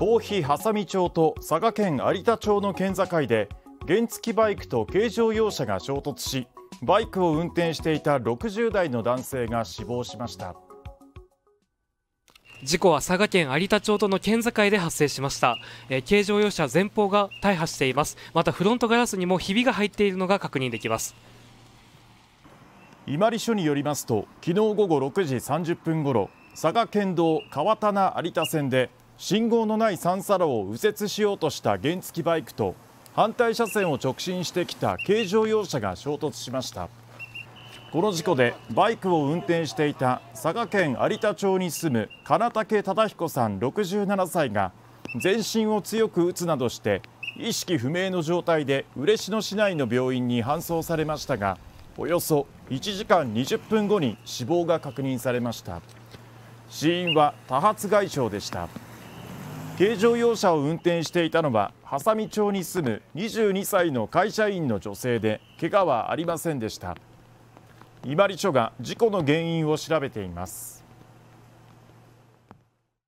東肥波佐見町と佐賀県有田町の県境で原付バイクと軽乗用車が衝突しバイクを運転していた60代の男性が死亡しました事故は佐賀県有田町との県境で発生しました、えー、軽乗用車前方が大破していますまたフロントガラスにもひびが入っているのが確認できます伊万里署によりますと昨日午後6時30分ごろ佐賀県道川棚有田線で信号のない三差路を右折しようとした原付バイクと反対車線を直進してきた軽乗用車が衝突しましたこの事故でバイクを運転していた佐賀県有田町に住む金武忠彦さん67歳が全身を強く打つなどして意識不明の状態で嬉野市内の病院に搬送されましたがおよそ1時間20分後に死亡が確認されました死因は多発外傷でした軽乗用車を運転していたのは波佐見町に住む22歳の会社員の女性で怪我はありませんでした伊万里署が事故の原因を調べています